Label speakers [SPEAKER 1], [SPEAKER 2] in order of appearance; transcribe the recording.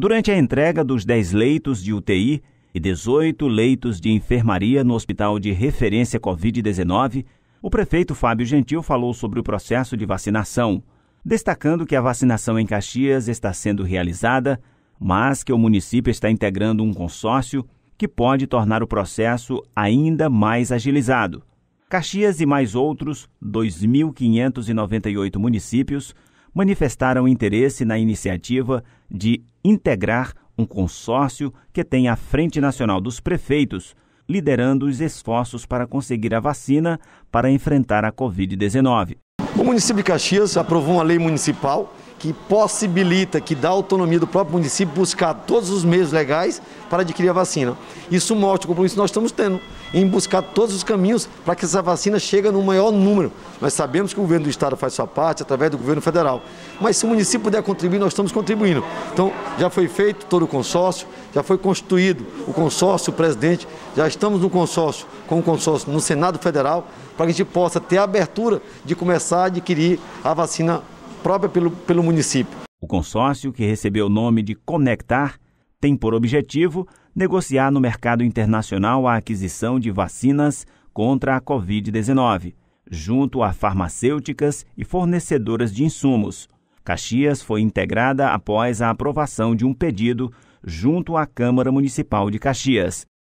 [SPEAKER 1] Durante a entrega dos 10 leitos de UTI e 18 leitos de enfermaria no Hospital de Referência Covid-19, o prefeito Fábio Gentil falou sobre o processo de vacinação, destacando que a vacinação em Caxias está sendo realizada, mas que o município está integrando um consórcio que pode tornar o processo ainda mais agilizado. Caxias e mais outros 2.598 municípios manifestaram interesse na iniciativa de integrar um consórcio que tem a Frente Nacional dos Prefeitos, liderando os esforços para conseguir a vacina para enfrentar a Covid-19. O
[SPEAKER 2] município de Caxias aprovou uma lei municipal que possibilita, que dá autonomia do próprio município buscar todos os meios legais para adquirir a vacina. Isso mostra o compromisso que nós estamos tendo em buscar todos os caminhos para que essa vacina chegue no maior número. Nós sabemos que o governo do estado faz sua parte através do governo federal, mas se o município puder contribuir, nós estamos contribuindo. Então, já foi feito todo o consórcio, já foi constituído o consórcio, o presidente, já estamos no consórcio, com o consórcio no Senado Federal, para que a gente possa ter a abertura de começar a adquirir a vacina própria pelo, pelo município.
[SPEAKER 1] O consórcio, que recebeu o nome de Conectar, tem por objetivo negociar no mercado internacional a aquisição de vacinas contra a Covid-19, junto a farmacêuticas e fornecedoras de insumos. Caxias foi integrada após a aprovação de um pedido junto à Câmara Municipal de Caxias.